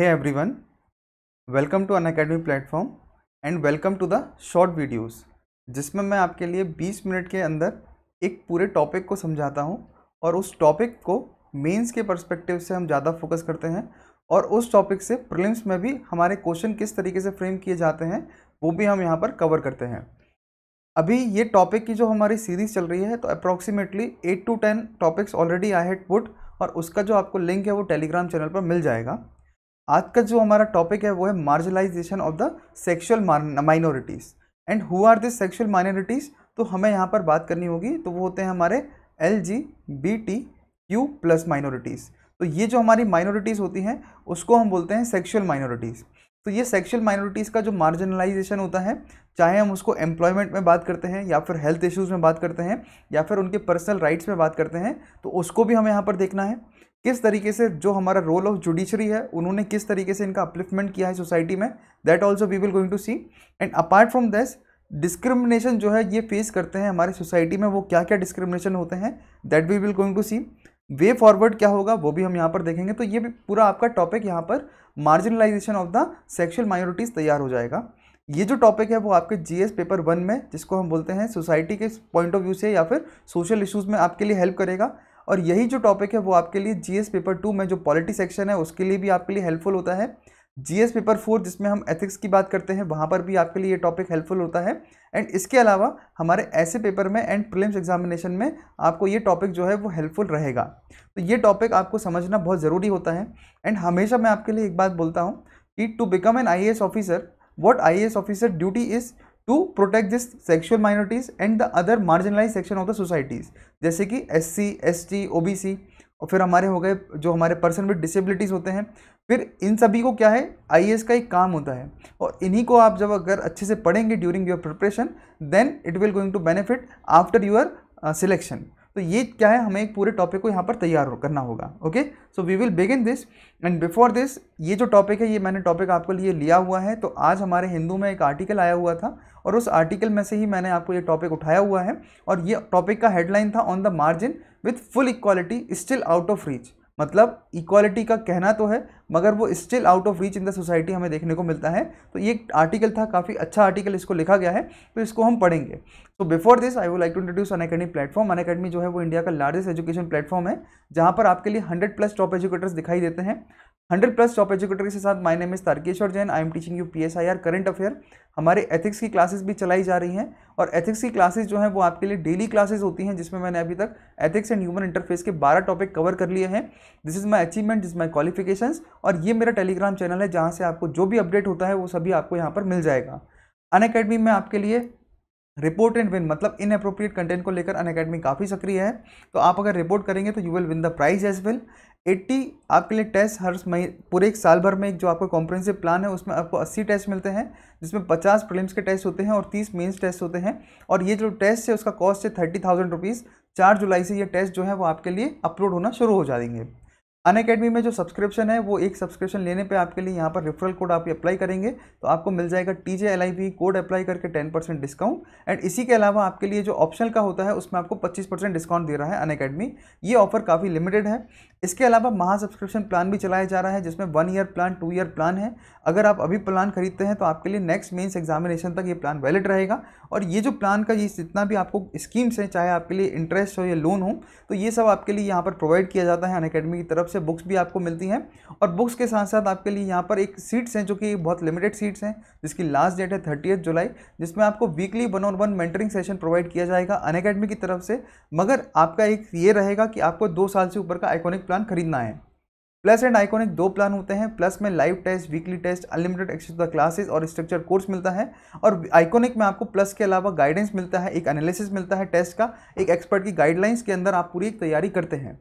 Hey everyone, welcome to academy platform and welcome to the short videos जिसमें मैं आपके लिए 20 मिनट के अंदर एक पूरे टॉपिक को समझाता हूँ और उस टॉपिक को मेंस के परस्पेक्टिव से हम ज़्यादा फोकस करते हैं और उस टॉपिक से प्रिलिम्स में भी हमारे क्वेश्चन किस तरीके से फ्रेम किए जाते हैं वो भी हम यहाँ पर कवर करते हैं अभी ये टॉपिक की जो हमारी सीरीज़ चल रही है तो approximately eight to ten topics already I had put और उसका जो आपको लिंक है वो टेलीग्राम चैनल पर मिल जाएगा आज का जो हमारा टॉपिक है वो है marginalization of the sexual minorities and who are this sexual minorities तो हमें यहाँ पर बात करनी होगी तो वो होते हैं हमारे L G B T Q plus minorities तो ये जो हमारी माइनॉरिटीज़ होती हैं उसको हम बोलते हैं सेक्शुअल माइनॉरिटीज़ तो ये सेक्शुअल माइनॉरिटीज़ का जो मार्जिनलाइजेशन होता है चाहे हम उसको एम्प्लॉयमेंट में बात करते हैं या फिर हेल्थ इश्यूज़ में बात करते हैं या फिर उनके पर्सनल राइट्स में बात करते हैं तो उसको भी हमें यहाँ पर देखना है किस तरीके से जो हमारा रोल ऑफ जुडिशरी है उन्होंने किस तरीके से इनका अपलिफ्टमेंट किया है सोसाइटी में that also we will going to see and apart from this discrimination जो है ये फेस करते हैं हमारे सोसाइटी में वो क्या क्या डिस्क्रिमिनेशन होते हैं that we will going to see way forward क्या होगा वो भी हम यहाँ पर देखेंगे तो ये भी पूरा आपका टॉपिक यहाँ पर marginalization of the sexual minorities तैयार हो जाएगा ये जो टॉपिक है वो आपके जीएस पेपर वन में जिसको हम बोलते हैं सोसाइटी के पॉइंट ऑफ व्यू से या फिर सोशल इश्यूज़ में आपके लिए हेल्प करेगा और यही जो टॉपिक है वो आपके लिए जीएस पेपर टू में जो पॉलिटी सेक्शन है उसके लिए भी आपके लिए हेल्पफुल होता है जीएस पेपर फोर जिसमें हम एथिक्स की बात करते हैं वहाँ पर भी आपके लिए ये टॉपिक हेल्पफुल होता है एंड इसके अलावा हमारे ऐसे पेपर में एंड प्रिलिम्स एग्जामिनेशन में आपको ये टॉपिक जो है वो हेल्पफुल रहेगा तो ये टॉपिक आपको समझना बहुत ज़रूरी होता है एंड हमेशा मैं आपके लिए एक बात बोलता हूँ कि to become an I officer what I officer duty is to protect this sexual minorities and the other marginalize section of the societies जैसे कि S C S T O B C और फिर हमारे हो गए जो हमारे पर्सन विद डिसेबिलिटीज़ होते हैं फिर इन सभी को क्या है आई का एक काम होता है और इन्हीं को आप जब अगर अच्छे से पढ़ेंगे during your preparation then it will going to benefit after your selection तो ये क्या है हमें एक पूरे टॉपिक को यहाँ पर तैयार करना होगा okay so we will begin this and before this ये जो टॉपिक है ये मैंने टॉपिक आपको लिए लिया हुआ है तो आज हमारे हिंदू में एक आर्टिकल आया हुआ था और उस आर्टिकल में से ही मैंने आपको ये टॉपिक उठाया हुआ है और ये टॉपिक का हेडलाइन था on the margin with full equality still out of reach मतलब इक्वालिटी का कहना तो है मगर वो still out of reach in the society हमें देखने को मिलता है तो ये आर्टिकल था काफ़ी अच्छा आर्टिकल इसको लिखा गया है तो इसको हम पढ़ेंगे तो before this I would like to introduce Unacademy platform Unacademy जो है वो इंडिया का लार्जेस्ट एजुकेशन प्लेटफॉर्म है जहाँ पर आपके लिए हंड्रेड प्लस टॉप एजुकेटर्स दिखाई देते हैं हंड्रेड प्लस टॉप एजुकेटर के साथ my name is Tarkeshwar Jain I am teaching U P S I R current affair हमारे एथिक्स की क्लासेस भी चलाई जा रही हैं और एथिक्स की क्लासेस जो हैं वो आपके लिए डेली क्लासेस होती हैं जिसमें मैंने अभी तक एथिक्स एंड ह्यूमन इंटरफेस के बारह टॉपिक कवर कर लिए हैं this is my achievement this my qualifications और ये मेरा टेलीग्राम चैनल है जहाँ से आपको जो भी अपडेट होता है वो सभी आपको यहाँ पर मिल जाएगा अन अकेडमी में आपके लिए रिपोर्ट एंड विन मतलब इन अप्रोप्रिएट कंटेंट को लेकर अन अकेडमी काफ़ी सक्रिय है तो आप अगर रिपोर्ट करेंगे तो you will win the prize as well eighty आपके लिए टेस्ट हर मही पूरे एक साल भर में एक जो आपका कॉम्प्रेंसिव प्लान है उसमें आपको अस्सी टेस्ट मिलते हैं जिसमें पचास प्रीलिम्स के टेस्ट होते हैं और तीस मेन्स टेस्ट होते हैं और ये जो टेस्ट है उसका कॉस्ट है थर्टी थाउजेंड रुपीज़ चार जुलाई से ये टेस्ट जो है वो आपके लिए अपलोड होना शुरू हो जाएंगे अन अकेडमी में जो सब्सक्रिप्शन है वो एक सब्सक्रिप्शन लेने पे आपके लिए यहाँ पर रेफरल कोड आप अप्लाई करेंगे तो आपको मिल जाएगा T J L I V code apply करके टेन परसेंट डिस्काउंट एंड इसी के अलावा आपके लिए जो ऑप्शन का होता है उसमें आपको पच्चीस परसेंट डिस्काउंट दे रहा है अन अकेडमी ये ऑफर काफ़ी लिमिटेड है इसके अलावा महा सब्सक्रिप्शन प्लान भी चलाया जा रहा है जिसमें one year plan two year plan है अगर आप अभी प्लान खरीदते हैं तो आपके लिए नेक्स्ट मेंस एग्जामिनेशन तक ये प्लान वैलिड रहेगा और ये जो प्लान का ये जितना भी आपको स्कीम्स हैं चाहे आपके लिए इंटरेस्ट हो या लोन हो तो ये सब आपके लिए यहाँ पर प्रोवाइड किया जाता है अन अकेडमी की तरफ से बुक्स भी आपको मिलती हैं और बुक्स के साथ साथ आपके लिए यहाँ पर एक सीट्स हैं जो कि बहुत लिमिटेड सीट्स हैं जिसकी लास्ट डेट है थर्टी जुलाई जिसमें आपको weekly one on one mentoring session provide किया जाएगा अन अकेडमी की तरफ से मगर आपका एक ये रहेगा कि आपको दो साल से ऊपर का आइकोनिक प्लान खरीदना है प्लस एंड आइकॉनिक दो प्लान होते हैं प्लस में live test weekly test unlimited access to the classes और स्ट्रक्चर कोर्स मिलता है और आइकॉनिक में आपको प्लस के अलावा गाइडेंस मिलता है एक एनालिसिस मिलता है टेस्ट का एक एक्सपर्ट की गाइडलाइंस के अंदर आप पूरी एक तैयारी करते हैं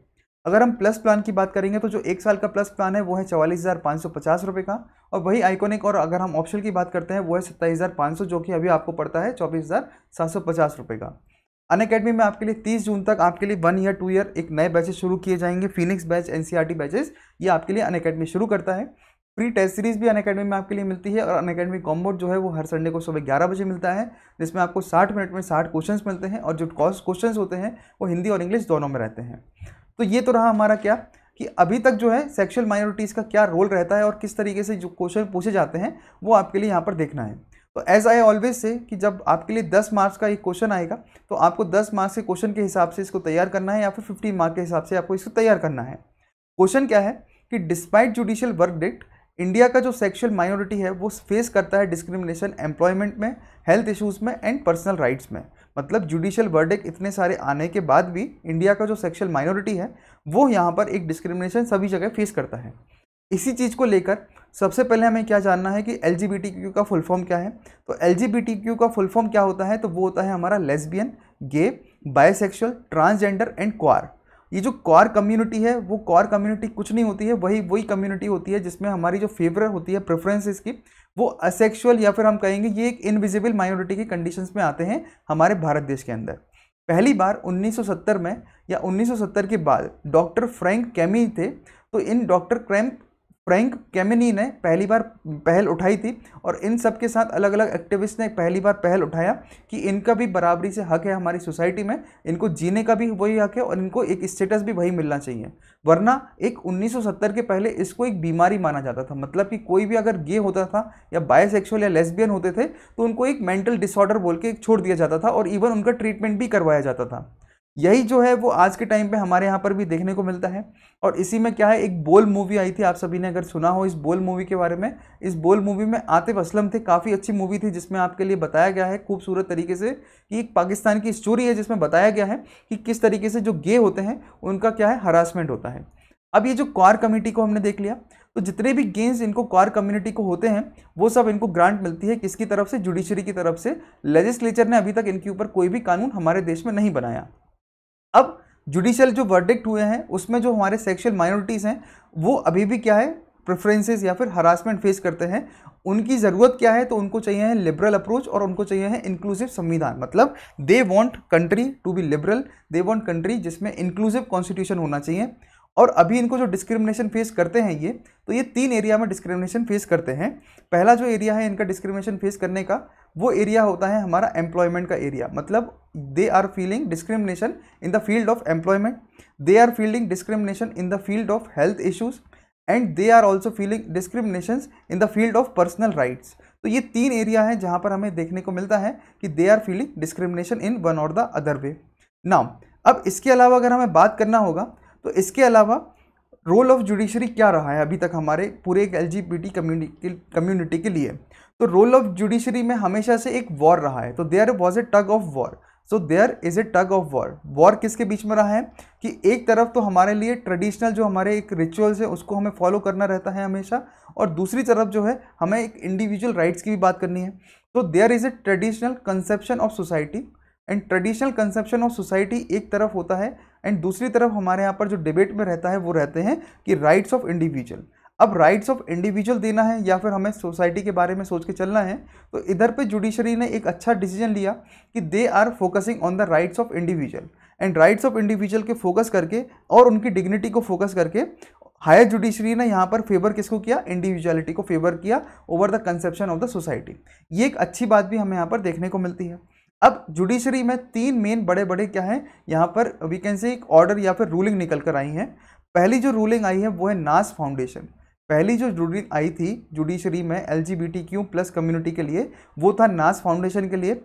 अगर हम प्लस प्लान की बात करेंगे तो जो एक साल का प्लस प्लान है वो है चवालीस हज़ार पाँच सौ पचास का और वही आइकॉनिक और अगर हम ऑप्शन की बात करते हैं वो है सत्ताईस हज़ार पाँच सौ जो कि अभी आपको पड़ता है चौबीस हज़ार सात सौ पचास का अन अकेडमी में आपके लिए तीस जून तक आपके लिए वन ईयर टू ईयर एक नए बैचेस शुरू किए जाएंगे phoenix batch N e batches ये आपके लिए अन अकेडमी शुरू करता है प्री टेस्ट सीरीज भी अन अकेडमी में आपके लिए मिलती है और अन अकेडमी कॉम्बोट जो है वो हर संडे को सुबह ग्यारह बजे मिलता है जिसमें आपको साठ मिनट में साठ क्वेश्चन मिलते हैं और जो कॉस्ट क्वेश्चन होते हैं वो हिंदी और इंग्लिश दोनों में रहते हैं तो ये तो रहा हमारा क्या कि अभी तक जो है सेक्शुअल माइनॉरिटीज़ का क्या रोल रहता है और किस तरीके से जो क्वेश्चन पूछे जाते हैं वो आपके लिए यहाँ पर देखना है तो एज आई ऑलवेज से कि जब आपके लिए दस मार्क्स का एक क्वेश्चन आएगा तो आपको दस मार्क्स के क्वेश्चन के हिसाब से इसको तैयार करना है या फिर फिफ्टी मार्क के हिसाब से आपको इसको तैयार करना है क्वेश्चन क्या है कि despite judicial verdict India का जो सेक्शुअल माइनॉरिटी है वो फेस करता है डिस्क्रिमिनेशन एम्प्लॉयमेंट में हेल्थ इशूज़ में एंड पर्सनल राइट्स में मतलब जुडिशियल वर्डिक इतने सारे आने के बाद भी इंडिया का जो सेक्शुअल माइनॉरिटी है वो यहाँ पर एक डिस्क्रिमिनेशन सभी जगह फेस करता है इसी चीज़ को लेकर सबसे पहले हमें क्या जानना है कि एल का फुल फॉर्म क्या है तो एल का फुल फॉर्म क्या होता है तो वो होता है हमारा lesbian gay bisexual transgender and queer ये जो क्वार कम्युनिटी है वो क्वार कम्युनिटी कुछ नहीं होती है वही वही कम्युनिटी होती है जिसमें हमारी जो फेवर होती है प्रेफरेंसेस की वो असेक्सुअल या फिर हम कहेंगे ये एक इनविजिबल माइनॉरिटी के कंडीशन में आते हैं हमारे भारत देश के अंदर पहली बार 1970 में या 1970 के बाद डॉक्टर फ्रैंक कैमी थे तो इन डॉक्टर क्रैम फ्रैंक कैमिनी ने पहली बार पहल उठाई थी और इन सब के साथ अलग अलग एक्टिविस्ट ने पहली बार पहल उठाया कि इनका भी बराबरी से हक है हमारी सोसाइटी में इनको जीने का भी वही हक है और इनको एक स्टेटस भी वही मिलना चाहिए वरना एक 1970 के पहले इसको एक बीमारी माना जाता था मतलब कि कोई भी अगर गे होता था या बायसेक्सुअल या लेस्बियन होते थे तो उनको एक मेंटल डिसऑर्डर बोल के छोड़ दिया जाता था और इवन उनका ट्रीटमेंट भी करवाया जाता था यही जो है वो आज के टाइम पे हमारे यहाँ पर भी देखने को मिलता है और इसी में क्या है एक बोल मूवी आई थी आप सभी ने अगर सुना हो इस बोल मूवी के बारे में इस बोल मूवी में आतिफ असलम थे काफ़ी अच्छी मूवी थी जिसमें आपके लिए बताया गया है खूबसूरत तरीके से कि एक पाकिस्तान की स्टोरी है जिसमें बताया गया है कि किस तरीके से जो गे होते हैं उनका क्या है हरासमेंट होता है अब ये जो क्वार कम्यूनिटी को हमने देख लिया तो जितने भी गेंस इनको क्वार कम्युनिटी को होते हैं वो सब इनको ग्रांट मिलती है किसकी तरफ से जुडिशरी की तरफ से लेजिस्लेचर ने अभी तक इनके ऊपर कोई भी कानून हमारे देश में नहीं बनाया अब जुडिशियल जो वर्डिक्ट हुए हैं उसमें जो हमारे सेक्शुअल माइनॉरिटीज़ हैं वो अभी भी क्या है प्रेफरेंसेस या फिर हरासमेंट फेस करते हैं उनकी ज़रूरत क्या है तो उनको चाहिए है लिबरल अप्रोच और उनको चाहिए है इंक्लूसिव संविधान मतलब they want country to be liberal they want country जिसमें इंक्लूसिव कॉन्स्टिट्यूशन होना चाहिए और अभी इनको जो डिस्क्रिमिनेशन फेस करते हैं ये तो ये तीन एरिया में डिस्क्रिमिनेशन फेस करते हैं पहला जो एरिया है इनका डिस्क्रिमिनेशन फेस करने का वो एरिया होता है हमारा एम्प्लॉयमेंट का एरिया मतलब they are feeling discrimination in the field of employment they are feeling discrimination in the field of health issues and they are also feeling discrimination in the field of personal rights तो ये तीन area हैं जहाँ पर हमें देखने को मिलता है कि they are feeling discrimination in one or the other way now अब इसके अलावा अगर हमें बात करना होगा तो इसके अलावा रोल ऑफ जुडिशरी क्या रहा है अभी तक हमारे पूरे एक एल कम्युनिटी कम्युनिटी के लिए तो रोल ऑफ जुडिशरी में हमेशा से एक वॉर रहा है तो there was a tug of war so there is a tug of war war किसके बीच में रहा है कि एक तरफ तो हमारे लिए ट्रेडिशनल जो हमारे एक रिचुअल्स है उसको हमें फॉलो करना रहता है हमेशा और दूसरी तरफ जो है हमें एक इंडिविजुअल राइट्स की भी बात करनी है तो there is a traditional conception of society and traditional conception of society एक तरफ होता है एंड दूसरी तरफ हमारे यहाँ पर जो डिबेट में रहता है वो रहते हैं कि राइट्स ऑफ इंडिविजुअल अब राइट्स ऑफ इंडिविजुअल देना है या फिर हमें सोसाइटी के बारे में सोच के चलना है तो इधर पे जुडिशरी ने एक अच्छा डिसीजन लिया कि they are focusing on the rights of individual and rights of individual के फोकस करके और उनकी डिग्निटी को फोकस करके हायर जुडिशरी ने यहाँ पर फेवर किसको किया इंडिविजुअलिटी को फेवर किया over the conception of the society ये एक अच्छी बात भी हमें यहाँ पर देखने को मिलती है अब जुडिशरी में तीन मेन बड़े बड़े क्या हैं यहाँ पर वी कैन से एक ऑर्डर या फिर रूलिंग निकल कर आई है पहली जो रूलिंग आई है वो है नास फाउंडेशन पहली जो रूलिंग आई थी जुडिशरी में एल प्लस कम्युनिटी के लिए वो था नास फाउंडेशन के लिए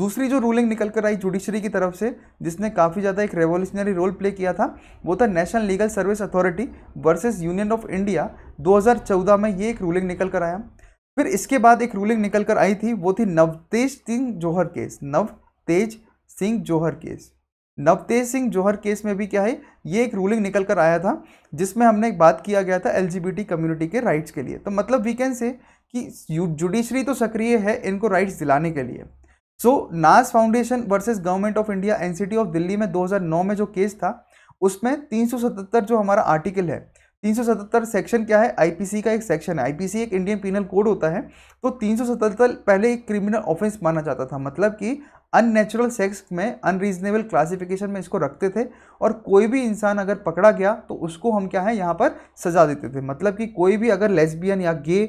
दूसरी जो रूलिंग निकल कर आई जुडिशरी की तरफ से जिसने काफ़ी ज़्यादा एक रेवोल्यूशनरी रोल प्ले किया था वो था National Legal Service Authority versus Union of India 2014 में ये एक रूलिंग निकल कर आया फिर इसके बाद एक रूलिंग निकल कर आई थी वो थी Navtej Singh Johar case Navtej Singh Johar case Navtej Singh Johar case में भी क्या है ये एक रूलिंग निकल कर आया था जिसमें हमने बात किया गया था एलजीबीटी कम्युनिटी के राइट्स के लिए तो मतलब वी कैन से कि जुडिशरी तो सक्रिय है इनको राइट्स दिलाने के लिए so Naz Foundation versus Government of India NCT of Delhi में 2009 में जो केस था उसमें 377 जो हमारा आर्टिकल है 377 सेक्शन क्या है आईपीसी का एक सेक्शन है आईपीसी एक इंडियन पिनल कोड होता है तो 377 पहले एक क्रिमिनल ऑफेंस माना जाता था मतलब कि अननेचुरल सेक्स में अनरीजनेबल क्लासिफिकेशन में इसको रखते थे और कोई भी इंसान अगर पकड़ा गया तो उसको हम क्या है यहाँ पर सजा देते थे मतलब कि कोई भी अगर लेस्बियन या गे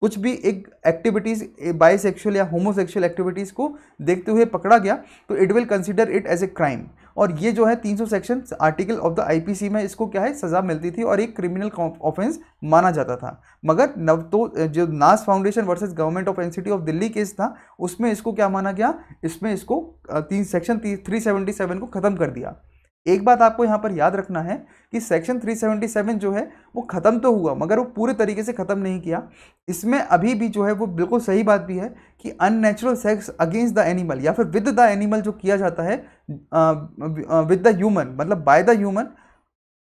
कुछ भी एक एक्टिविटीज़ बाइसेक्सुअल या होमोसेक्शुअल एक्टिविटीज़ को देखते हुए पकड़ा गया तो it will consider it as a crime और ये जो है 300 section article of the IPC में इसको क्या है सज़ा मिलती थी और एक क्रिमिनल ऑफेंस माना जाता था मगर नव तो जो Naz Foundation versus Government of NCT of Delhi case था उसमें इसको क्या माना गया इसमें इसको तीन सेक्शन थ्री सेवेंटी सेवन को ख़त्म कर दिया एक बात आपको यहाँ पर याद रखना है कि सेक्शन 377 जो है वो ख़त्म तो हुआ मगर वो पूरे तरीके से ख़त्म नहीं किया इसमें अभी भी जो है वो बिल्कुल सही बात भी है कि unnatural sex against the animal या फिर विद द एनिमल जो किया जाता है विद द ह्यूमन मतलब बाय द ह्यूमन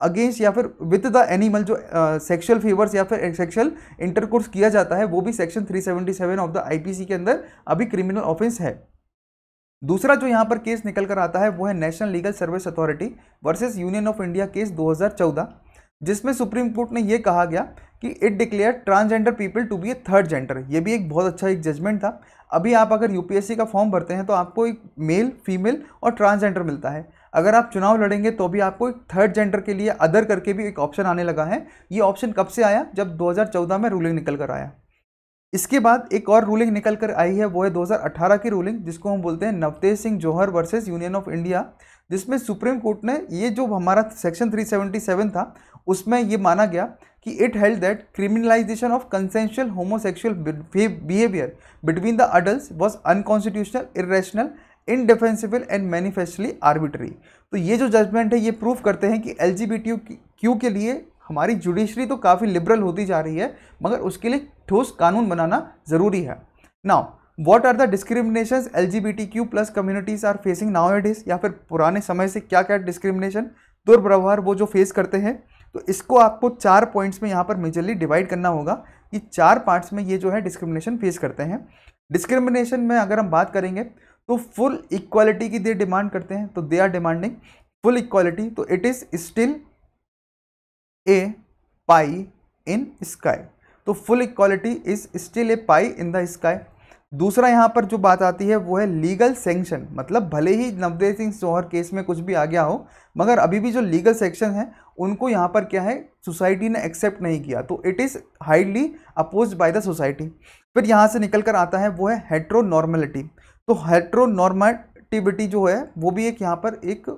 अगेंस्ट या फिर विद द एनिमल जो सेक्शुअल फेवर्स या फिर सेक्शुअल इंटरकोर्स किया जाता है वो भी सेक्शन 377 ऑफ द आईपीसी के अंदर अभी क्रिमिनल ऑफेंस है दूसरा जो यहाँ पर केस निकल कर आता है वो है National Legal Service Authority versus Union of India case 2014 जिसमें सुप्रीम कोर्ट ने ये कहा गया कि it declare transgender people to be a third gender ये भी एक बहुत अच्छा एक जजमेंट था अभी आप अगर यूपीएससी का फॉर्म भरते हैं तो आपको एक मेल फीमेल और ट्रांसजेंडर मिलता है अगर आप चुनाव लड़ेंगे तो भी आपको एक थर्ड जेंडर के लिए अदर करके भी एक ऑप्शन आने लगा है ये ऑप्शन कब से आया जब 2014 में रूलिंग निकल कर आया इसके बाद एक और रूलिंग निकल कर आई है वो है 2018 की रूलिंग जिसको हम बोलते हैं Navtej Singh Johar versus Union of India जिसमें सुप्रीम कोर्ट ने ये जो हमारा सेक्शन 377 था उसमें ये माना गया कि it held that criminalisation of consensual homosexual behaviour between the adult was unconstitutional irrational indefensible and manifestly arbitrary तो ये जो जजमेंट है ये प्रूव करते हैं कि एल क्यू के लिए हमारी जुडिशरी तो काफ़ी लिबरल होती जा रही है मगर उसके लिए ठोस कानून बनाना ज़रूरी है now what are the discrimination L G B T Q plus communities are facing now at या फिर पुराने समय से क्या क्या डिस्क्रिमिनेशन दुर्व्यवहार वो जो फेस करते हैं तो इसको आपको चार पॉइंट्स में यहाँ पर मेजरली डिवाइड करना होगा कि चार पार्ट्स में ये जो है डिस्क्रिमिनेशन फेस करते हैं डिस्क्रिमिनेशन में अगर हम बात करेंगे तो फुल इक्वालिटी की दे डिमांड करते हैं तो they are demanding full equality तो it is still a pie in sky तो full equality is still a pie in the sky दूसरा यहाँ पर जो बात आती है वो है लीगल सेंक्शन मतलब भले ही नवदेव सिंह सोहर केस में कुछ भी आ गया हो मगर अभी भी जो लीगल सेक्शन है उनको यहाँ पर क्या है सोसाइटी ने एक्सेप्ट नहीं किया तो it is hardly oppose by the society फिर यहाँ से निकल कर आता है वो है हेट्रोनॉर्मेलिटी तो हेट्रोनॉर्मेटिविटी जो है वो भी एक यहाँ पर एक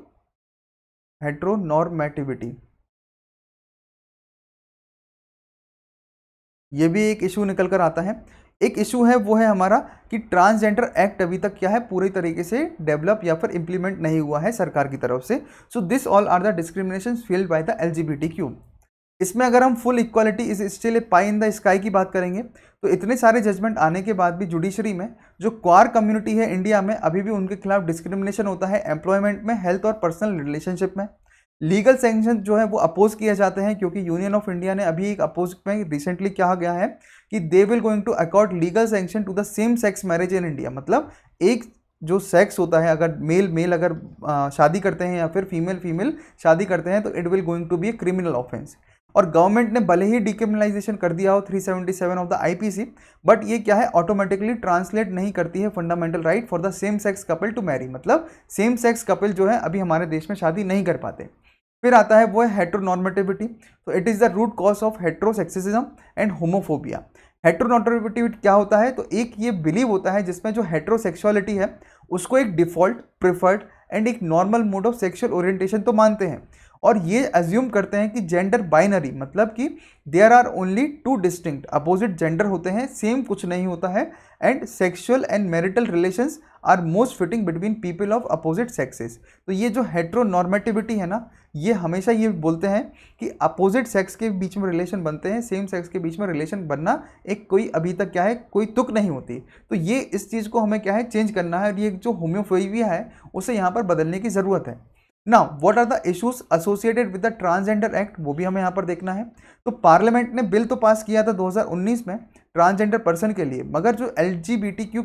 हेट्रोनॉर्मेटिविटी ये भी एक इशू निकल कर आता है एक इशू है वो है हमारा कि ट्रांसजेंडर एक्ट अभी तक क्या है पूरी तरीके से डेवलप या फिर इम्प्लीमेंट नहीं हुआ है सरकार की तरफ से so this all are the discrimination field by the L इसमें अगर हम full equality is still a pie in the sky की बात करेंगे तो इतने सारे जजमेंट आने के बाद भी जुडिशरी में जो क्वार कम्युनिटी है इंडिया में अभी भी उनके खिलाफ डिस्क्रिमिनेशन होता है एम्प्लॉयमेंट में हेल्थ और पर्सनल रिलेशनशिप में लीगल सेंक्शन जो है वो अपोज किए जाते हैं क्योंकि यूनियन ऑफ इंडिया ने अभी एक अपोज में रिसेंटली कहा गया है कि they will going to accord legal sanction to the same sex marriage in India मतलब एक जो सेक्स होता है अगर मेल मेल अगर शादी करते हैं या फिर फीमेल फीमेल शादी करते हैं तो it will going to be a criminal offence और गवर्नमेंट ने भले ही डिक्रिमिनलाइजेशन कर दिया हो 377 ऑफ द आईपीसी बट ये क्या है ऑटोमेटिकली ट्रांसलेट नहीं करती है fundamental right for the same sex couple to marry मतलब सेम सेक्स कपल जो है अभी हमारे देश में शादी नहीं कर पाते फिर आता है वो है हेट्रोनॉर्मेटिविटी तो it is the root cause of heterosexism and homophobia heteronormativity क्या होता है तो एक ये बिलीव होता है जिसमें जो हेट्रोसेक्सुअलिटी है उसको एक डिफॉल्ट प्रिफर्ड एंड एक normal mode of sexual orientation तो मानते हैं और ये एज्यूम करते हैं कि जेंडर बाइनरी मतलब कि there are only two distinct opposite gender होते हैं सेम कुछ नहीं होता है and sexual and marital relations are most fitting between people of opposite sexes तो ये जो हेट्रोनॉर्मेटिविटी है ना ये हमेशा ये बोलते हैं कि अपोजिट सेक्स के बीच में रिलेशन बनते हैं सेम सेक्स के बीच में रिलेशन बनना एक कोई अभी तक क्या है कोई तुक नहीं होती तो ये इस चीज़ को हमें क्या है चेंज करना है और ये जो होम्योफोबिया है उसे यहाँ पर बदलने की ज़रूरत है ना what are the issues associated with the transgender act वो भी हमें यहाँ पर देखना है तो पार्लियामेंट ने बिल तो पास किया था 2019 में ट्रांसजेंडर पर्सन के लिए मगर जो एल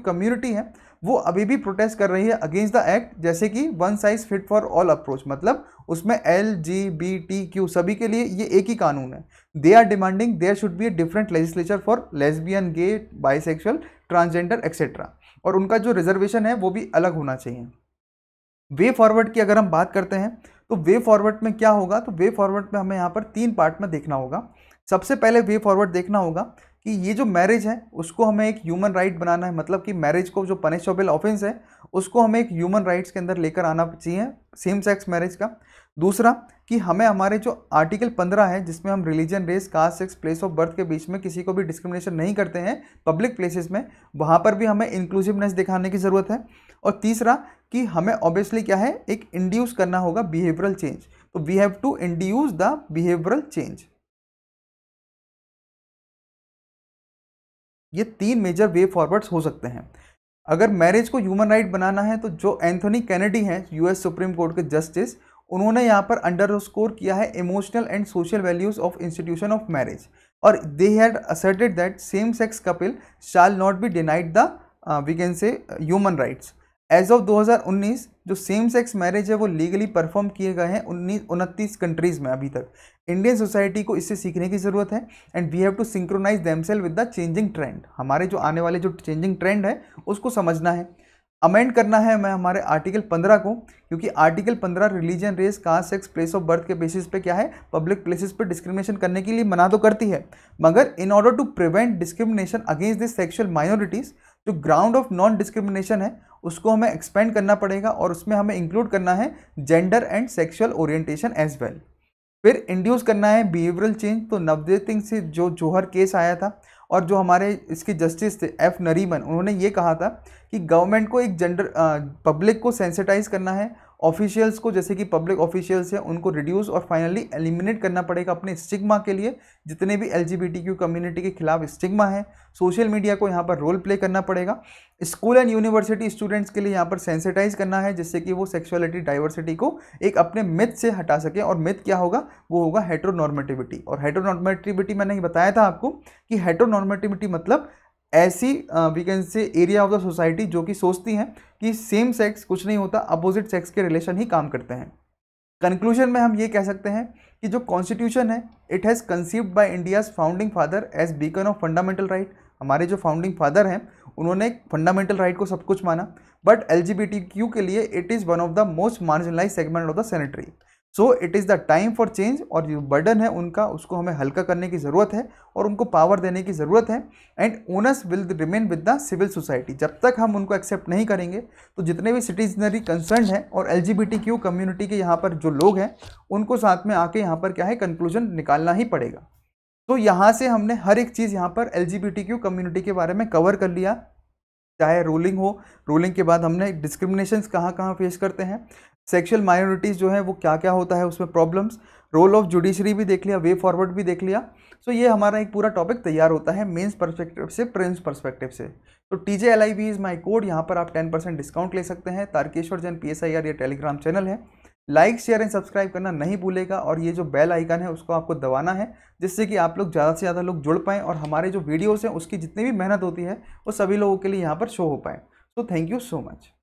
कम्युनिटी है वो अभी भी प्रोटेस्ट कर रही है अगेंस्ट द एक्ट जैसे कि one size fit for all approach मतलब उसमें L G B T Q सभी के लिए ये एक ही कानून है they are demanding there should be a different legislature for lesbian gay bisexual transgender etcetera और उनका जो रिजर्वेशन है वो भी अलग होना चाहिए वे फॉरवर्ड की अगर हम बात करते हैं तो वे फॉरवर्ड में क्या होगा तो वे फॉरवर्ड में हमें यहाँ पर तीन पार्ट में देखना होगा सबसे पहले वे फॉरवर्ड देखना होगा कि ये जो मैरिज है उसको हमें एक ह्यूमन राइट right बनाना है मतलब कि मैरिज को जो पनिशेबल ऑफेंस है उसको हमें एक ह्यूमन राइट्स के अंदर लेकर आना चाहिए सेम सेक्स मैरिज का दूसरा कि हमें हमारे जो आर्टिकल पंद्रह है जिसमें हम religion race caste sex place of birth के बीच में किसी को भी डिस्क्रिमिनेशन नहीं करते हैं पब्लिक प्लेसेस में वहाँ पर भी हमें इंक्लूसिवनेस दिखाने की ज़रूरत है और तीसरा कि हमें ऑब्वियसली क्या है एक इंड्यूस करना होगा बिहेवियरल चेंज तो we have to induce the behavioural change ये तीन मेजर वे फॉरवर्ड्स हो सकते हैं अगर मैरिज को ह्यूमन राइट बनाना है तो जो एंथोनी कैनेडी हैं यूएस सुप्रीम कोर्ट के जस्टिस उन्होंने यहाँ पर अंडर स्कोर किया है emotional and social values of institution of marriage और they had asserted that same sex couple shall not be denied the we can say human rights as of 2019 जो same sex marriage है वो legally perform किए गए हैं उन्नीस उनतीस countries में अभी तक इंडियन सोसाइटी को इससे सीखने की ज़रूरत है and we have to synchronise themselves with the changing trend हमारे जो आने वाले जो चेंजिंग ट्रेंड है उसको समझना है अमेंड करना है मैं हमारे आर्टिकल 15 को क्योंकि article 15 religion race caste sex place of birth के बेसिस पे क्या है पब्लिक प्लेसेस पे डिस्क्रिमिनेशन करने के लिए मना तो करती है मगर in order to prevent discrimination against this sexual minorities जो ग्राउंड ऑफ नॉन डिस्क्रिमिनेशन है उसको हमें एक्सपेंड करना पड़ेगा और उसमें हमें इंक्लूड करना है gender and sexual orientation as well फिर इंड्यूस करना है बिहेवियरल चेंज तो नवदीप सिंह से जो जौहर केस आया था और जो हमारे इसके जस्टिस थे एफ नरीमन उन्होंने ये कहा था कि गवर्नमेंट को एक जेंडर पब्लिक को सेंसिटाइज करना है ऑफिशियल्स को जैसे कि पब्लिक ऑफिशियल्स हैं उनको रिड्यूस और फाइनली एलिमिनेट करना पड़ेगा अपने स्टिग्मा के लिए जितने भी एल कम्युनिटी के खिलाफ स्टिग्मा है सोशल मीडिया को यहाँ पर रोल प्ले करना पड़ेगा स्कूल एंड यूनिवर्सिटी स्टूडेंट्स के लिए यहाँ पर सेंसिटाइज करना है जिससे कि वो सेक्सुअलिटी डाइवर्सिटी को एक अपने मिथ से हटा सके और मिथ क्या होगा वो होगा हेट्रोनॉर्मेटिविटी और हेट्रोनॉर्मेटिविटी मैंने बताया था आपको कि हेट्रोनॉर्मेटिविटी मतलब ऐसी we can say area of the society जो कि सोचती हैं कि सेम सेक्स कुछ नहीं होता अपोजिट सेक्स के रिलेशन ही काम करते हैं कंक्लूजन में हम ये कह सकते हैं कि जो कॉन्स्टिट्यूशन है it has conceived by India's founding father as beacon of fundamental right हमारे जो फाउंडिंग फादर हैं उन्होंने फंडामेंटल राइट को सब कुछ माना बट एल के लिए it is one of the most marginalised segment of the sanitary so it is the time for change और जो बर्डन है उनका उसको हमें हल्का करने की ज़रूरत है और उनको पावर देने की ज़रूरत है and owners will remain with the civil society जब तक हम उनको एक्सेप्ट नहीं करेंगे तो जितने भी सिटीजनरी कंसर्न हैं और एल कम्युनिटी के यहाँ पर जो लोग हैं उनको साथ में आके यहाँ पर क्या है कंक्लूजन निकालना ही पड़ेगा तो यहाँ से हमने हर एक चीज़ यहाँ पर एल कम्युनिटी के बारे में कवर कर लिया चाहे रूलिंग हो रूलिंग के बाद हमने डिस्क्रिमिनेशंस कहाँ कहाँ फेस करते हैं सेक्शुअल माइनॉरिटीज़ जो है वो क्या क्या होता है उसमें प्रॉब्लम्स रोल ऑफ जुडिशरी भी देख लिया वे फॉरवर्ड भी देख लिया सो so, ये हमारा एक पूरा टॉपिक तैयार होता है मेंस पर्सपेक्टिव से प्रिंस पर्सपेक्टिव से तो T J L I V is my code यहाँ पर आप टेन परसेंट डिस्काउंट ले सकते हैं Tarkeshwar Jain P S I R या टेलीग्राम चैनल है लाइक शेयर एंड सब्सक्राइब करना नहीं भूलेगा और ये जो बेल आइकन है उसको आपको दबाना है जिससे कि आप लोग ज़्यादा से ज़्यादा लोग जुड़ पाएँ और हमारे जो वीडियोज़ हैं उसकी जितनी भी मेहनत होती है वो सभी लोगों के लिए यहाँ पर शो हो पाएँ so thank you so much